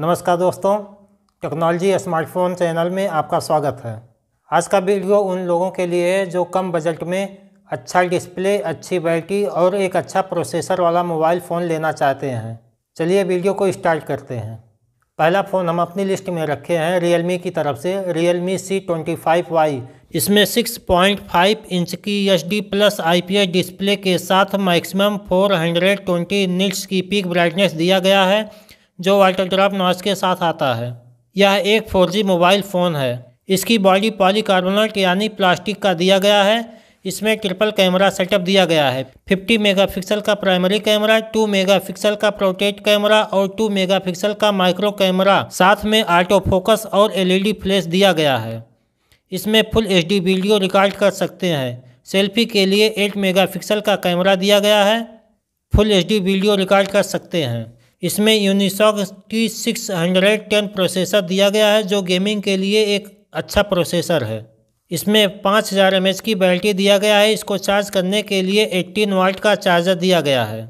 नमस्कार दोस्तों technology smartphone channel में आपका स्वागत है आज का वीडियो उन लोगों के लिए है जो कम बजट में अच्छा डिस्प्ले अच्छी बैटरी और एक अच्छा प्रोसेसर वाला मोबाइल फ़ोन लेना चाहते हैं चलिए वीडियो को स्टार्ट करते हैं पहला फ़ोन हम अपनी लिस्ट में रखे हैं रियल की तरफ से Realme C twenty five Y इसमें 6.5 इंच की H D plus I display के साथ मैक्सिमम 420 हंड्रेड की पीक ब्राइटनेस दिया गया है जो वाटरक्राफ्ट नॉइस के साथ आता है यह एक फोर मोबाइल फ़ोन है इसकी बॉडी पॉलीकार्बोनेट यानी प्लास्टिक का दिया गया है इसमें ट्रिपल कैमरा सेटअप दिया गया है 50 मेगापिक्सल का प्राइमरी कैमरा 2 मेगापिक्सल का प्रोटेक्ट कैमरा और 2 मेगापिक्सल का माइक्रो कैमरा साथ में ऑटो फोकस और एलईडी फ्लैश दिया गया है इसमें फुल एचडी वीडियो रिकॉर्ड कर सकते हैं सेल्फी के लिए 8 मेगापिक्सल का कैमरा दिया गया है फुल एच वीडियो रिकॉर्ड कर सकते हैं इसमें Unisoc T six hundred ten processor दिया गया है जो गेमिंग के लिए एक अच्छा प्रोसेसर है इसमें पाँच हज़ार एम की बैटरी दिया गया है इसको चार्ज करने के लिए एट्टीन वाल्ट का चार्जर दिया गया है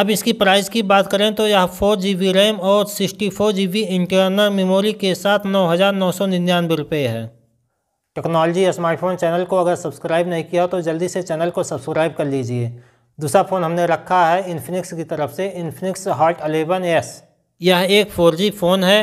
अब इसकी प्राइस की बात करें तो यह फोर जी बी रैम और sixty four G B internal memory के साथ नौ हज़ार नौ सौ निन्यानवे रुपये है टेक्नोलॉजी स्मार्टफोन चैनल को अगर सब्सक्राइब नहीं किया तो जल्दी से चैनल को सब्सक्राइब कर लीजिए दूसरा फ़ोन हमने रखा है इन्फिनिक्स की तरफ से इन्फिनिक्स हॉट अलेवन एस यह एक फोर जी फ़ोन है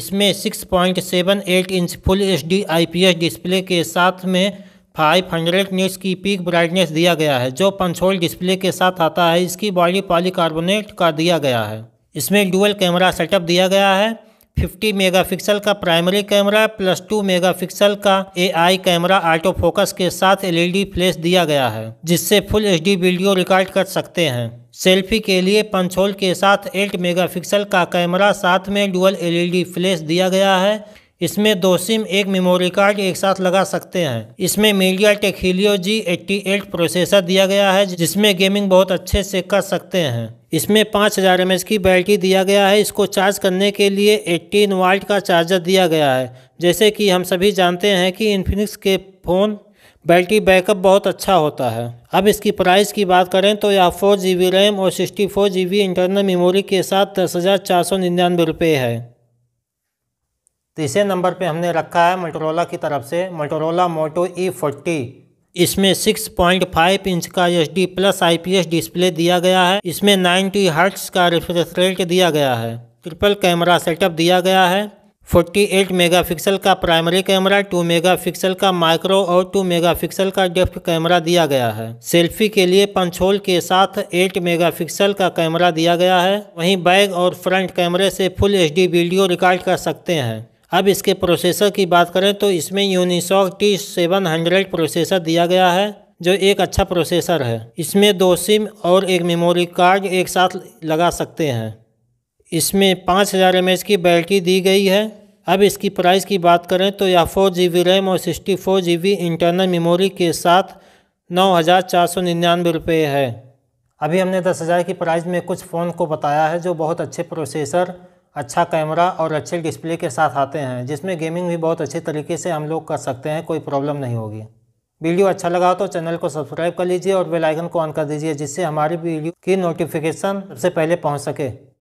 इसमें six point seven eight inch full H D I P S display के साथ में फाइव हंड्रेड निट्स की पीक ब्राइटनेस दिया गया है जो पंचोल डिस्प्ले के साथ आता है इसकी बॉडी पॉलीकार्बोनेट का दिया गया है इसमें डुअल कैमरा सेटअप दिया गया है 50 मेगापिक्सल का प्राइमरी कैमरा प्लस 2 मेगापिक्सल का एआई कैमरा आटो फोकस के साथ एलईडी फ्लैश e दिया गया है जिससे फुल एचडी वीडियो रिकॉर्ड कर सकते हैं सेल्फी के लिए पंचोल के साथ 8 मेगापिक्सल का कैमरा साथ में डुअल एलईडी फ्लैश दिया गया है इसमें दो सिम एक मेमोरी कार्ड एक साथ लगा सकते हैं इसमें MediaTek G eighty eight processor दिया गया है जिसमें गेमिंग बहुत अच्छे से कर सकते हैं इसमें पाँच हज़ार एम की बैटरी दिया गया है इसको चार्ज करने के लिए 18 वाल्ट का चार्जर दिया गया है जैसे कि हम सभी जानते हैं कि इन्फिनिक्स के फ़ोन बैटरी बैकअप बहुत अच्छा होता है अब इसकी प्राइस की बात करें तो यह फोर जी रैम और सिक्सटी फोर इंटरनल मेमोरी के साथ दस हज़ार चार सौ निन्यानवे रुपये है तीसरे तो नंबर पे हमने रखा है मल्टोरोला की तरफ से मल्टोरोला मोटो ई फोर्टी इसमें 6.5 इंच का H D plus I display दिया गया है इसमें 90 हर्ट्स का रिफ्रेश रेट दिया गया है ट्रिपल कैमरा सेटअप दिया गया है 48 मेगापिक्सल का प्राइमरी कैमरा 2 मेगापिक्सल का माइक्रो और 2 मेगापिक्सल का डेफ्ट कैमरा दिया गया है सेल्फी के लिए पंचोल के साथ 8 मेगापिक्सल का कैमरा दिया गया है वहीं बैक और फ्रंट कैमरे से फुल एचडी वीडियो रिकॉर्ड कर सकते हैं अब इसके प्रोसेसर की बात करें तो इसमें Unisoc T seven hundred processor दिया गया है जो एक अच्छा प्रोसेसर है इसमें दो सिम और एक मेमोरी कार्ड एक साथ लगा सकते हैं इसमें पाँच हज़ार एम की बैटरी दी गई है अब इसकी प्राइस की बात करें तो यह फोर जी बी रैम और sixty four G B internal memory के साथ नौ हज़ार चार सौ निन्यानवे रुपये है अभी हमने दस हज़ार की प्राइस में कुछ फ़ोन को बताया है जो बहुत अच्छे प्रोसेसर अच्छा कैमरा और अच्छे डिस्प्ले के साथ आते हैं जिसमें गेमिंग भी बहुत अच्छे तरीके से हम लोग कर सकते हैं कोई प्रॉब्लम नहीं होगी वीडियो अच्छा लगा तो चैनल को सब्सक्राइब कर लीजिए और बेल आइकन को ऑन कर दीजिए जिससे हमारी वीडियो की नोटिफिकेशन सबसे पहले पहुंच सके